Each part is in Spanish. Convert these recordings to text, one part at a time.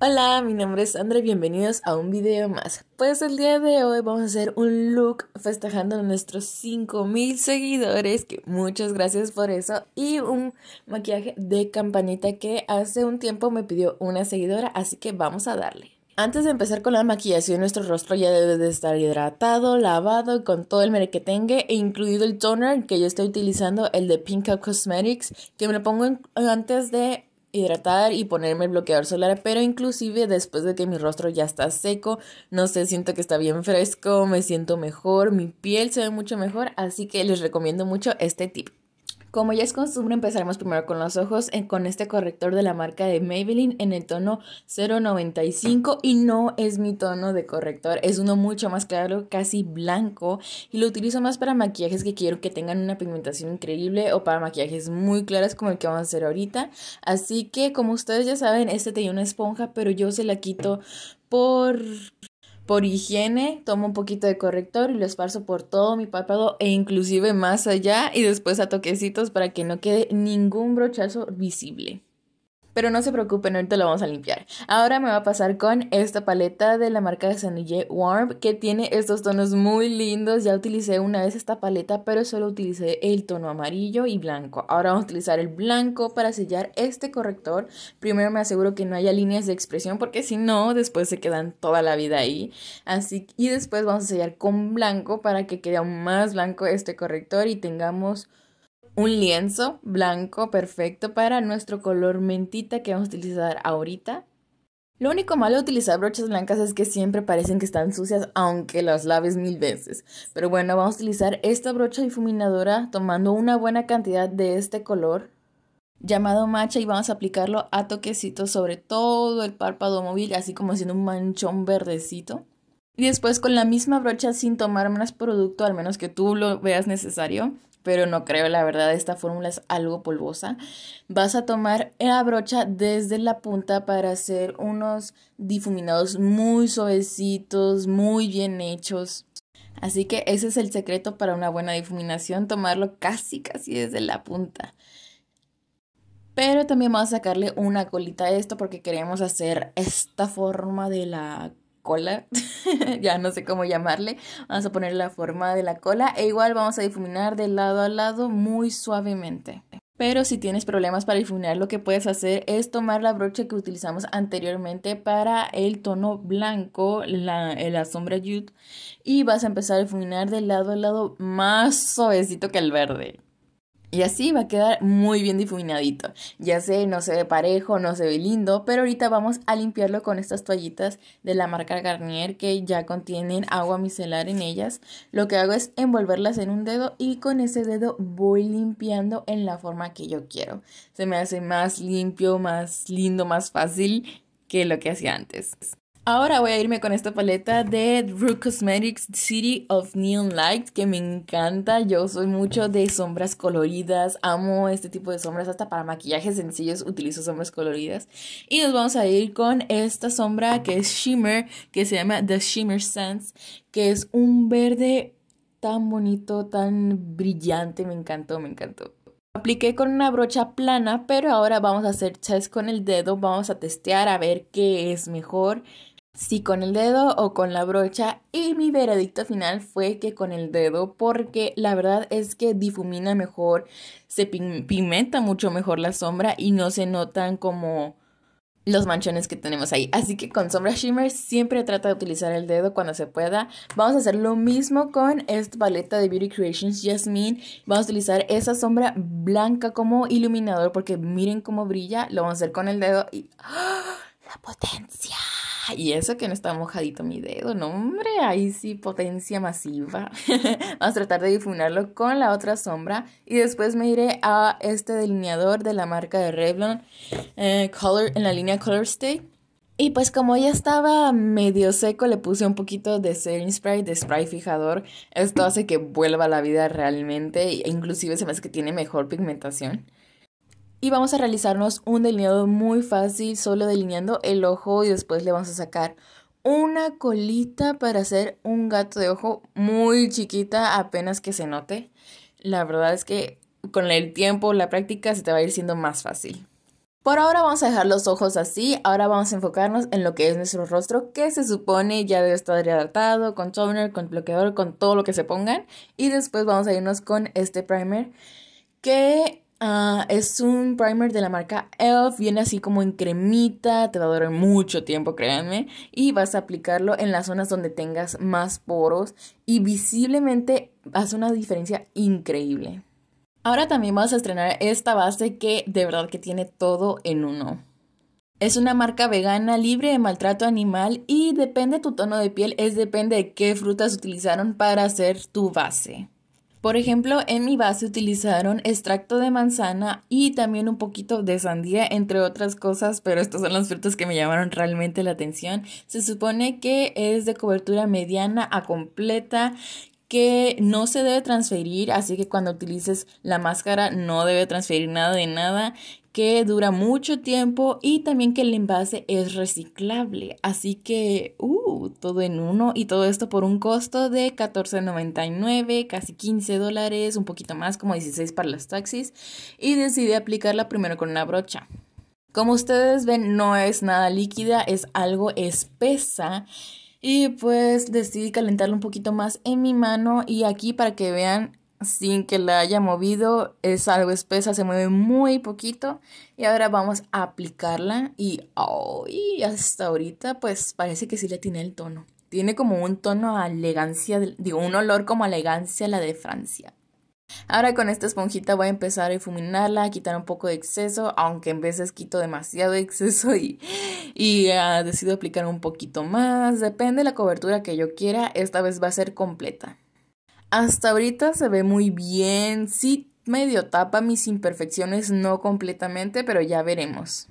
Hola, mi nombre es André, bienvenidos a un video más. Pues el día de hoy vamos a hacer un look festejando nuestros 5000 seguidores, que muchas gracias por eso, y un maquillaje de campanita que hace un tiempo me pidió una seguidora, así que vamos a darle. Antes de empezar con la maquillación, nuestro rostro ya debe de estar hidratado, lavado, con todo el tenga, e incluido el toner que yo estoy utilizando, el de Pink Up Cosmetics, que me lo pongo antes de hidratar y ponerme el bloqueador solar, pero inclusive después de que mi rostro ya está seco, no sé, siento que está bien fresco, me siento mejor, mi piel se ve mucho mejor, así que les recomiendo mucho este tip. Como ya es costumbre, empezaremos primero con los ojos con este corrector de la marca de Maybelline en el tono 095 y no es mi tono de corrector, es uno mucho más claro, casi blanco y lo utilizo más para maquillajes que quiero que tengan una pigmentación increíble o para maquillajes muy claros como el que vamos a hacer ahorita. Así que como ustedes ya saben, este tenía una esponja, pero yo se la quito por por higiene, tomo un poquito de corrector y lo esparzo por todo mi párpado e inclusive más allá y después a toquecitos para que no quede ningún brochazo visible. Pero no se preocupen, ahorita lo vamos a limpiar. Ahora me va a pasar con esta paleta de la marca de Sanille Warm, que tiene estos tonos muy lindos. Ya utilicé una vez esta paleta, pero solo utilicé el tono amarillo y blanco. Ahora vamos a utilizar el blanco para sellar este corrector. Primero me aseguro que no haya líneas de expresión, porque si no, después se quedan toda la vida ahí. Así, y después vamos a sellar con blanco para que quede aún más blanco este corrector y tengamos un lienzo blanco perfecto para nuestro color mentita que vamos a utilizar ahorita. Lo único malo de utilizar brochas blancas es que siempre parecen que están sucias aunque las laves mil veces. Pero bueno, vamos a utilizar esta brocha difuminadora tomando una buena cantidad de este color llamado matcha y vamos a aplicarlo a toquecitos sobre todo el párpado móvil, así como haciendo un manchón verdecito. Y después con la misma brocha sin tomar más producto, al menos que tú lo veas necesario, pero no creo, la verdad, esta fórmula es algo polvosa. Vas a tomar la brocha desde la punta para hacer unos difuminados muy suavecitos, muy bien hechos. Así que ese es el secreto para una buena difuminación, tomarlo casi casi desde la punta. Pero también vamos a sacarle una colita a esto porque queremos hacer esta forma de la cola, ya no sé cómo llamarle, vamos a poner la forma de la cola e igual vamos a difuminar de lado a lado muy suavemente. Pero si tienes problemas para difuminar, lo que puedes hacer es tomar la brocha que utilizamos anteriormente para el tono blanco, la, eh, sombra jute y vas a empezar a difuminar de lado a lado más suavecito que el verde. Y así va a quedar muy bien difuminadito. Ya sé, no se ve parejo, no se ve lindo, pero ahorita vamos a limpiarlo con estas toallitas de la marca Garnier que ya contienen agua micelar en ellas. Lo que hago es envolverlas en un dedo y con ese dedo voy limpiando en la forma que yo quiero. Se me hace más limpio, más lindo, más fácil que lo que hacía antes. Ahora voy a irme con esta paleta de Rue Cosmetics City of Neon Light que me encanta. Yo soy mucho de sombras coloridas, amo este tipo de sombras, hasta para maquillajes sencillos utilizo sombras coloridas. Y nos vamos a ir con esta sombra que es Shimmer, que se llama The Shimmer Sands, que es un verde tan bonito, tan brillante, me encantó, me encantó apliqué con una brocha plana, pero ahora vamos a hacer test con el dedo, vamos a testear a ver qué es mejor, si con el dedo o con la brocha y mi veredicto final fue que con el dedo porque la verdad es que difumina mejor, se pimenta mucho mejor la sombra y no se notan como los manchones que tenemos ahí. Así que con sombra shimmer siempre trata de utilizar el dedo cuando se pueda. Vamos a hacer lo mismo con esta paleta de Beauty Creations Jasmine. Vamos a utilizar esa sombra blanca como iluminador porque miren cómo brilla. Lo vamos a hacer con el dedo y... ¡ah! la potencia. Y eso que no está mojadito mi dedo, no hombre, ahí sí potencia masiva. Vamos a tratar de difuminarlo con la otra sombra y después me iré a este delineador de la marca de Revlon eh, Color en la línea Color Y pues como ya estaba medio seco, le puse un poquito de setting spray, de spray fijador. Esto hace que vuelva a la vida realmente, e inclusive se me hace que tiene mejor pigmentación. Y vamos a realizarnos un delineado muy fácil, solo delineando el ojo y después le vamos a sacar una colita para hacer un gato de ojo muy chiquita, apenas que se note. La verdad es que con el tiempo, la práctica, se te va a ir siendo más fácil. Por ahora vamos a dejar los ojos así, ahora vamos a enfocarnos en lo que es nuestro rostro, que se supone ya debe estar adaptado, con toner, con bloqueador, con todo lo que se pongan. Y después vamos a irnos con este primer, que Ah, es un primer de la marca ELF, viene así como en cremita, te va a durar mucho tiempo, créanme, y vas a aplicarlo en las zonas donde tengas más poros y visiblemente hace una diferencia increíble. Ahora también vas a estrenar esta base que de verdad que tiene todo en uno. Es una marca vegana libre de maltrato animal y depende tu tono de piel, es depende de qué frutas utilizaron para hacer tu base. Por ejemplo, en mi base utilizaron extracto de manzana y también un poquito de sandía, entre otras cosas, pero estas son las frutas que me llamaron realmente la atención. Se supone que es de cobertura mediana a completa, que no se debe transferir, así que cuando utilices la máscara no debe transferir nada de nada, que dura mucho tiempo y también que el envase es reciclable. Así que, uh, todo en uno y todo esto por un costo de $14.99, casi 15 dólares, un poquito más, como 16 para las taxis. Y decidí aplicarla primero con una brocha. Como ustedes ven, no es nada líquida, es algo espesa y pues decidí calentarla un poquito más en mi mano y aquí para que vean sin que la haya movido, es algo espesa, se mueve muy poquito y ahora vamos a aplicarla y, oh, hasta ahorita pues parece que sí le tiene el tono. Tiene como un tono a elegancia, digo, un olor como a elegancia la de Francia. Ahora con esta esponjita voy a empezar a difuminarla, a quitar un poco de exceso, aunque en veces quito demasiado exceso y, y ah, decido aplicar un poquito más, depende de la cobertura que yo quiera, esta vez va a ser completa. Hasta ahorita se ve muy bien, sí medio tapa mis imperfecciones, no completamente, pero ya veremos.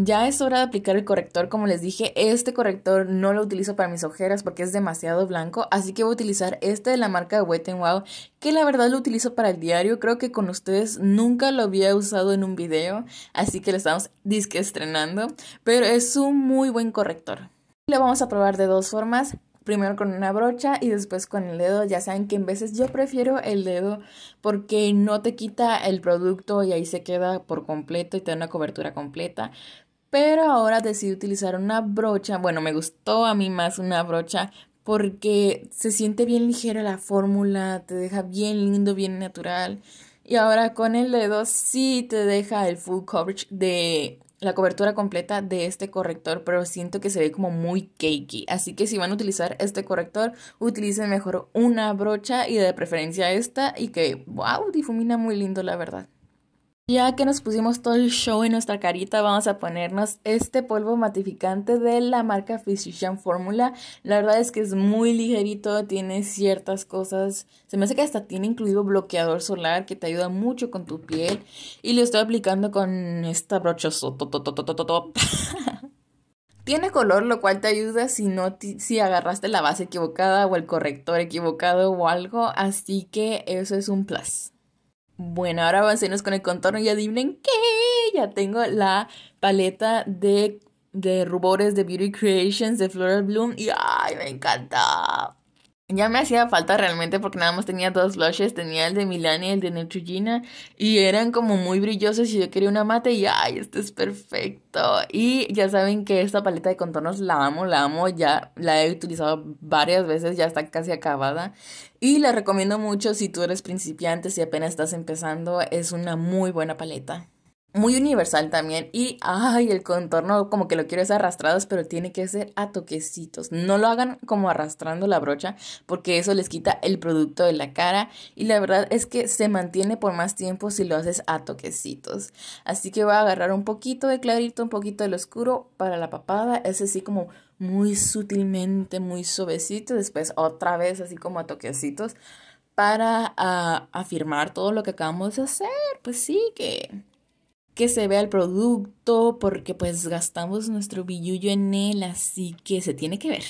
Ya es hora de aplicar el corrector, como les dije, este corrector no lo utilizo para mis ojeras porque es demasiado blanco, así que voy a utilizar este de la marca Wet n Wow, que la verdad lo utilizo para el diario, creo que con ustedes nunca lo había usado en un video, así que lo estamos disque estrenando, pero es un muy buen corrector. Lo vamos a probar de dos formas, primero con una brocha y después con el dedo. Ya saben que en veces yo prefiero el dedo porque no te quita el producto y ahí se queda por completo y te da una cobertura completa pero ahora decidí utilizar una brocha, bueno, me gustó a mí más una brocha porque se siente bien ligera la fórmula, te deja bien lindo, bien natural. Y ahora con el dedo sí te deja el full coverage de la cobertura completa de este corrector, pero siento que se ve como muy cakey. Así que si van a utilizar este corrector, utilicen mejor una brocha y de preferencia esta y que, wow, difumina muy lindo la verdad. Ya que nos pusimos todo el show en nuestra carita, vamos a ponernos este polvo matificante de la marca Physician Formula. La verdad es que es muy ligerito, tiene ciertas cosas. Se me hace que hasta tiene incluido bloqueador solar que te ayuda mucho con tu piel. Y lo estoy aplicando con esta brocha. Tiene color, lo cual te ayuda si no si agarraste la base equivocada o el corrector equivocado o algo, así que eso es un plus. Bueno, ahora avancemos con el contorno y adivinen qué. ya tengo la paleta de, de rubores de Beauty Creations de Floral Bloom y ¡ay, me encanta! ya me hacía falta realmente porque nada más tenía dos blushes, tenía el de Milani y el de Neutrogena y eran como muy brillosos y yo quería una mate y ay, este es perfecto. Y ya saben que esta paleta de contornos la amo, la amo, ya la he utilizado varias veces, ya está casi acabada y la recomiendo mucho si tú eres principiante, si apenas estás empezando, es una muy buena paleta muy universal también. Y, ay, el contorno como que lo quiero es arrastrados, pero tiene que ser a toquecitos. No lo hagan como arrastrando la brocha, porque eso les quita el producto de la cara. Y la verdad es que se mantiene por más tiempo si lo haces a toquecitos. Así que voy a agarrar un poquito de clarito, un poquito del oscuro para la papada. Es así como muy sutilmente, muy suavecito. Después otra vez así como a toquecitos para ah, afirmar todo lo que acabamos de hacer. Pues sí que que se vea el producto, porque pues gastamos nuestro billullo en él, así que se tiene que ver.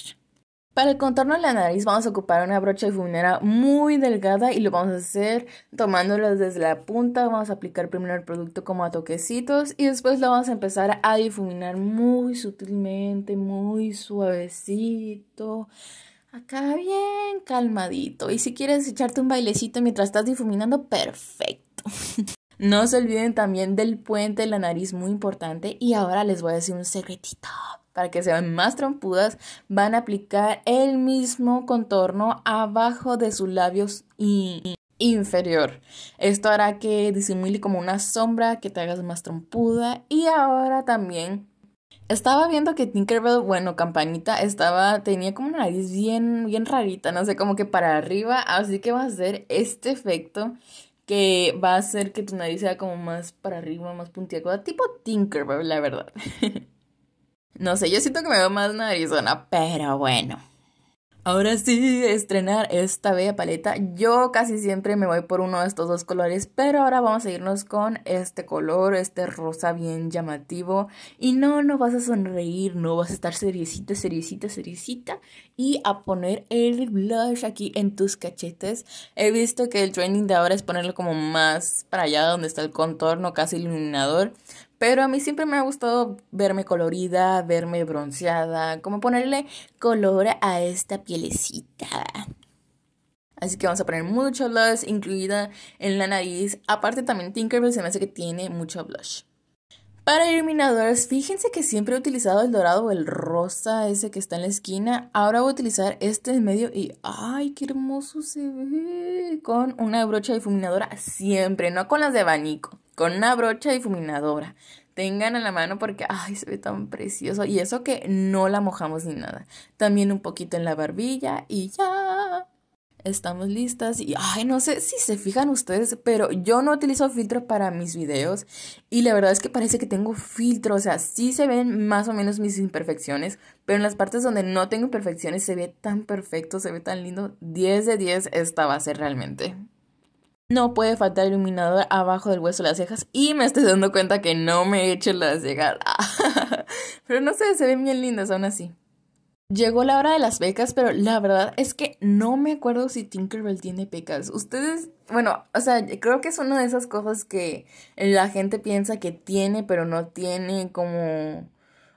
Para el contorno de la nariz vamos a ocupar una brocha difuminera muy delgada y lo vamos a hacer tomándolo desde la punta. Vamos a aplicar primero el producto como a toquecitos y después lo vamos a empezar a difuminar muy sutilmente, muy suavecito acá bien calmadito. Y si quieres echarte un bailecito mientras estás difuminando, perfecto. No se olviden también del puente de la nariz, muy importante. Y ahora les voy a decir un secretito. Para que sean más trompudas, van a aplicar el mismo contorno abajo de sus labios inferior. Esto hará que disimule como una sombra, que te hagas más trompuda. Y ahora también estaba viendo que Tinkerbell, bueno, Campanita, estaba, tenía como una nariz bien, bien rarita, no sé, como que para arriba, así que va a hacer este efecto que va a hacer que tu nariz sea como más para arriba, más puntiaguda, tipo Tinkerbell, la verdad. no sé, yo siento que me veo más narizona, pero bueno ahora sí, estrenar esta bella paleta. Yo casi siempre me voy por uno de estos dos colores, pero ahora vamos a irnos con este color, este rosa bien llamativo. Y no, no vas a sonreír, no vas a estar seriecita, seriecita, seriecita. Y a poner el blush aquí en tus cachetes. He visto que el trending de ahora es ponerlo como más para allá donde está el contorno, casi iluminador. Pero a mí siempre me ha gustado verme colorida, verme bronceada, como ponerle color a esta pielecita. Así que vamos a poner mucho blush, incluida en la nariz. Aparte también Tinkerbell se me hace que tiene mucho blush. Para iluminadores, fíjense que siempre he utilizado el dorado o el rosa, ese que está en la esquina. Ahora voy a utilizar este en medio y ¡ay, qué hermoso se ve! Con una brocha difuminadora siempre, no con las de abanico con una brocha difuminadora. Tengan a la mano porque, ay, se ve tan precioso. Y eso que no la mojamos ni nada. También un poquito en la barbilla y ya estamos listas y ay no sé si se fijan ustedes pero yo no utilizo filtro para mis videos y la verdad es que parece que tengo filtro o sea sí se ven más o menos mis imperfecciones pero en las partes donde no tengo imperfecciones se ve tan perfecto se ve tan lindo 10 de 10 esta base realmente no puede faltar iluminador abajo del hueso de las cejas. Y me estoy dando cuenta que no me he hecho las cejas. pero no sé, se ven bien lindas aún así. Llegó la hora de las becas, pero la verdad es que no me acuerdo si Tinkerbell tiene becas. Ustedes, bueno, o sea, creo que es una de esas cosas que la gente piensa que tiene, pero no tiene como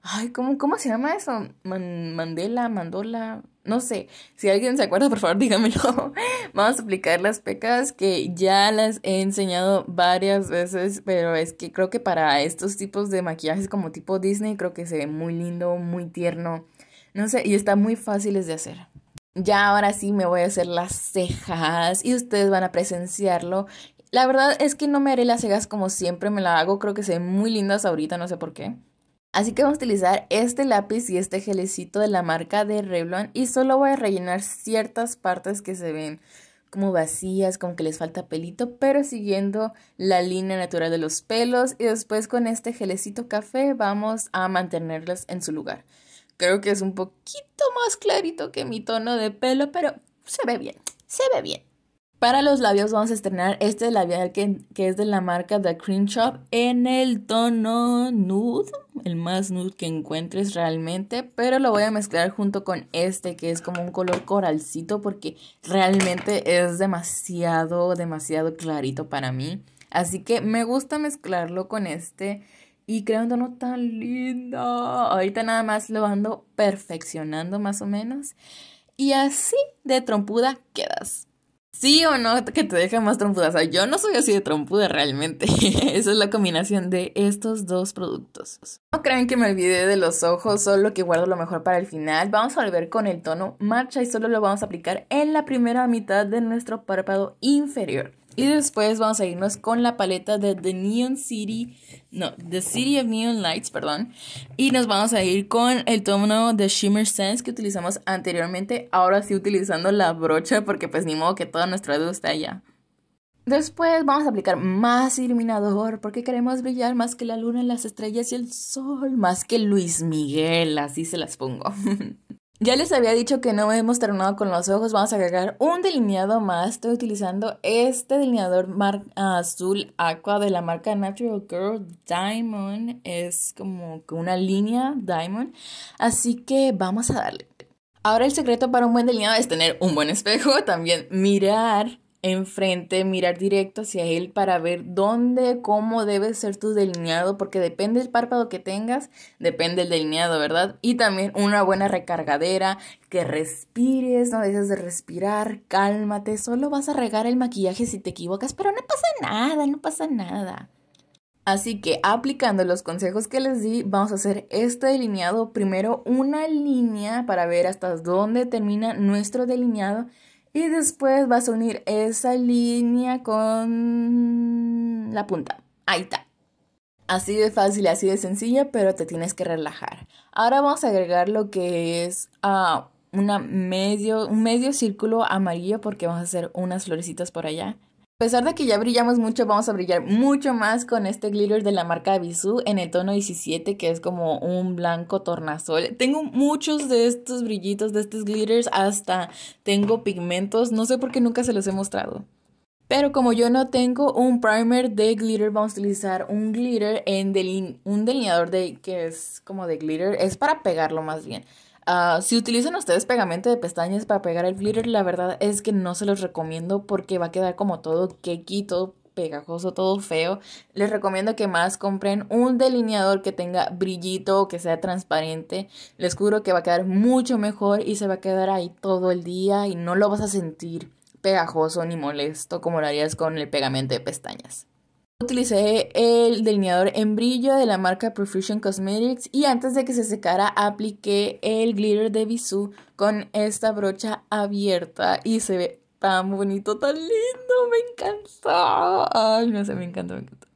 Ay, ¿cómo, se llama eso? mandela, mandola, no sé. Si alguien se acuerda, por favor, dígamelo. Vamos a aplicar las pecas que ya las he enseñado varias veces, pero es que creo que para estos tipos de maquillajes como tipo Disney, creo que se ve muy lindo, muy tierno. No sé, y está muy fáciles de hacer. Ya ahora sí me voy a hacer las cejas y ustedes van a presenciarlo. La verdad es que no me haré las cejas como siempre me la hago, creo que se ven muy lindas ahorita, no sé por qué. Así que vamos a utilizar este lápiz y este gelecito de la marca de Revlon y solo voy a rellenar ciertas partes que se ven como vacías, como que les falta pelito, pero siguiendo la línea natural de los pelos y después con este gelecito café vamos a mantenerlos en su lugar. Creo que es un poquito más clarito que mi tono de pelo, pero se ve bien, se ve bien. Para los labios vamos a estrenar este labial que, es de la marca The Cream Shop en el tono nude, el más nude que encuentres realmente, pero lo voy a mezclar junto con este que es como un color coralcito porque realmente es demasiado, demasiado clarito para mí. Así que me gusta mezclarlo con este y crea un tono tan lindo. Ahorita nada más lo ando perfeccionando más o menos y así de trompuda quedas. Sí o no, que te deja más trompuda. yo no soy así de trompuda realmente. Esa es la combinación de estos dos productos. No crean que me olvidé de los ojos, solo que guardo lo mejor para el final. Vamos a volver con el tono marcha y solo lo vamos a aplicar en la primera mitad de nuestro párpado inferior. Y después vamos a irnos con la paleta de The Neon City, no, The City of Neon Lights, perdón. Y nos vamos a ir con el tono de Shimmer Sense que utilizamos anteriormente, ahora sí utilizando la brocha porque pues ni modo que toda nuestra luz está allá. Después vamos a aplicar más iluminador porque queremos brillar más que la luna, las estrellas y el sol, más que Luis Miguel, así se las pongo. Ya les había dicho que no hemos terminado con los ojos, vamos a agregar un delineado más. Estoy utilizando este delineador azul aqua de la marca Natural Girl Diamond. Es como una línea Diamond. Así que vamos a darle. Ahora el secreto para un buen delineado es tener un buen espejo, también mirar enfrente, mirar directo hacia él para ver dónde, cómo debe ser tu delineado, porque depende del párpado que tengas, depende el delineado, ¿verdad? Y también una buena recargadera, que respires, no dejes de respirar, cálmate, solo vas a regar el maquillaje si te equivocas, pero no pasa nada, no pasa nada. Así que aplicando los consejos que les di, vamos a hacer este delineado primero una línea para ver hasta dónde termina nuestro delineado y después vas a unir esa línea con la punta. Ahí está. Así de fácil, así de sencilla, pero te tienes que relajar. Ahora vamos a agregar lo que es ah, una medio, un medio círculo amarillo porque vamos a hacer unas florecitas por allá. A pesar de que ya brillamos mucho, vamos a brillar mucho más con este glitter de la marca Bisú en el tono 17, que es como un blanco tornasol. Tengo muchos de estos brillitos, de estos glitters, hasta tengo pigmentos. No sé por qué nunca se los he mostrado. Pero como yo no tengo un primer de glitter, vamos a utilizar un glitter en un delineador de que es como de glitter. Es para pegarlo más bien. Ah, si utilizan ustedes pegamento de pestañas para pegar el glitter, la verdad es que no se los recomiendo porque va a quedar como todo cakey, todo pegajoso, todo feo. Les recomiendo que más compren un delineador que tenga brillito, que sea transparente. Les juro que va a quedar mucho mejor y se va a quedar ahí todo el día y no lo vas a sentir pegajoso ni molesto como lo harías con el pegamento de pestañas. Utilicé el delineador en brillo de la marca Profusion Cosmetics y antes de que se secara apliqué el glitter de Bisú con esta brocha abierta y se ve tan bonito, tan lindo, me encantó. Ay, no sé, me encanta me encantó.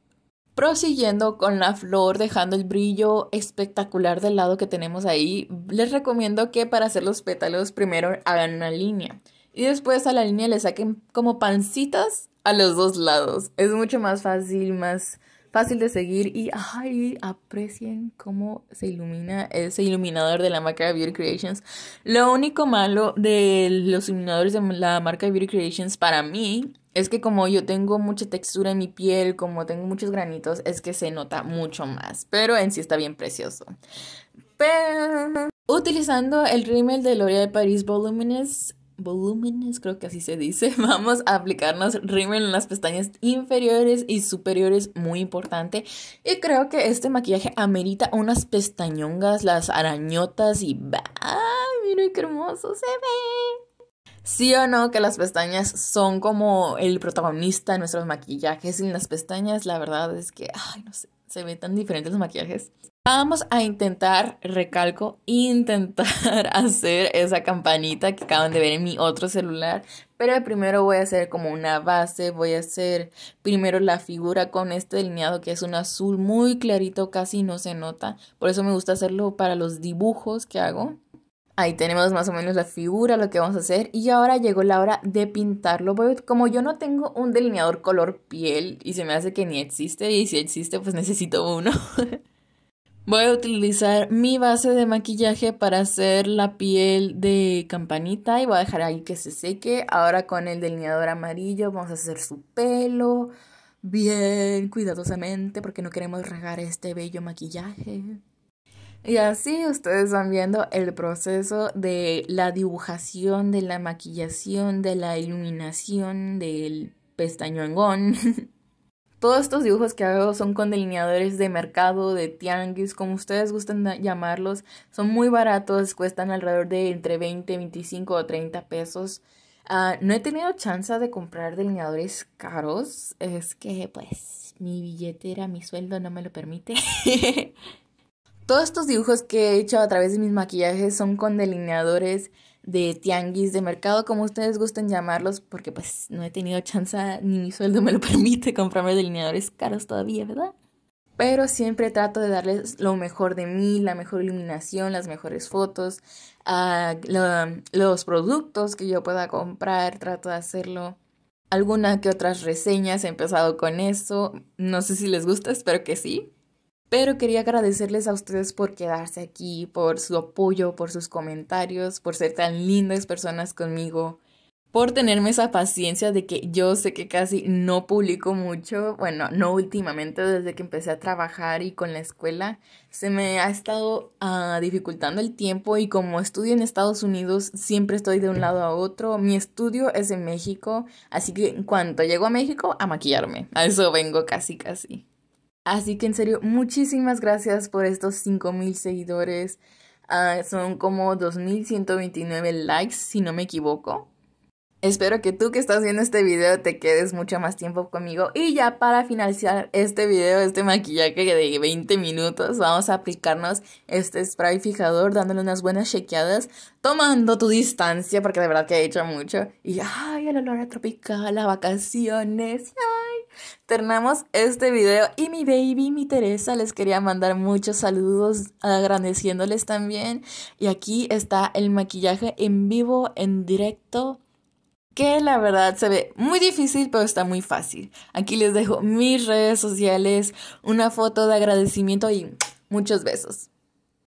Prosiguiendo con la flor, dejando el brillo espectacular del lado que tenemos ahí, les recomiendo que para hacer los pétalos primero hagan una línea y después a la línea le saquen como pancitas a los dos lados. Es mucho más fácil, más fácil de seguir y ay, aprecien cómo se ilumina ese iluminador de la marca Beauty Creations. Lo único malo de los iluminadores de la marca Beauty Creations para mí es que como yo tengo mucha textura en mi piel, como tengo muchos granitos, es que se nota mucho más, pero en sí está bien precioso. Utilizando el rímel de L'Oreal Paris Voluminous volúmenes, creo que así se dice, vamos a aplicarnos rímel en las pestañas inferiores y superiores, muy importante. Y creo que este maquillaje amerita unas pestañongas, las arañotas y va, mira qué hermoso se ve. Sí o no que las pestañas son como el protagonista de nuestros maquillajes. Sin las pestañas, la verdad es que, ay, no sé, se ven tan diferentes los maquillajes. Vamos a intentar, recalco, intentar hacer esa campanita que acaban de ver en mi otro celular. Pero primero voy a hacer como una base, voy a hacer primero la figura con este delineado que es un azul muy clarito, casi no se nota. Por eso me gusta hacerlo para los dibujos que hago. Ahí tenemos más o menos la figura, lo que vamos a hacer. Y ahora llegó la hora de pintarlo. Como yo no tengo un delineador color piel y se me hace que ni existe, y si existe, pues necesito uno. Voy a utilizar mi base de maquillaje para hacer la piel de campanita y voy a dejar ahí que se seque. Ahora con el delineador amarillo vamos a hacer su pelo bien cuidadosamente porque no queremos regar este bello maquillaje. Y así ustedes van viendo el proceso de la dibujación, de la maquillación, de la iluminación, del pestañongón. Todos estos dibujos que hago son con delineadores de mercado, de tianguis, como ustedes gustan llamarlos. Son muy baratos, cuestan alrededor de entre 20, 25 o 30 pesos. Ah, no he tenido chance de comprar delineadores caros. Es que pues mi billetera, mi sueldo no me lo permite. Todos estos dibujos que he hecho a través de mis maquillajes son con delineadores de tianguis, de mercado, como ustedes gusten llamarlos, porque pues no he tenido chance, ni mi sueldo me lo permite comprarme delineadores caros todavía, ¿verdad? Pero siempre trato de darles lo mejor de mí, la mejor iluminación, las mejores fotos, los productos que yo pueda comprar, trato de hacerlo. Alguna que otras reseñas, he empezado con eso, no sé si les gusta, espero que sí. Pero quería agradecerles a ustedes por quedarse aquí, por su apoyo, por sus comentarios, por ser tan lindas personas conmigo, por tenerme esa paciencia de que yo sé que casi no publico mucho, bueno, no últimamente, desde que empecé a trabajar y con la escuela, se me ha estado ah, dificultando el tiempo y como estudio en Estados Unidos, siempre estoy de un lado a otro. Mi estudio es en México, así que en cuanto llego a México, a maquillarme. A eso vengo casi, casi. Así que en serio, muchísimas gracias por estos 5.000 seguidores. Ah, son como 2.129 likes, si no me equivoco. Espero que tú que estás viendo este video te quedes mucho más tiempo conmigo. Y ya para finalizar este video, este maquillaje de 20 minutos, vamos a aplicarnos este spray fijador dándole unas buenas chequeadas, tomando tu distancia porque de verdad que he hecho mucho. Y ay, el olor tropical, a vacaciones. Terminamos este video y mi baby, mi Teresa, les quería mandar muchos saludos agradeciéndoles también. Y aquí está el maquillaje en vivo, en directo, que la verdad se ve muy difícil, pero está muy fácil. Aquí les dejo mis redes sociales, una foto de agradecimiento y muchos besos.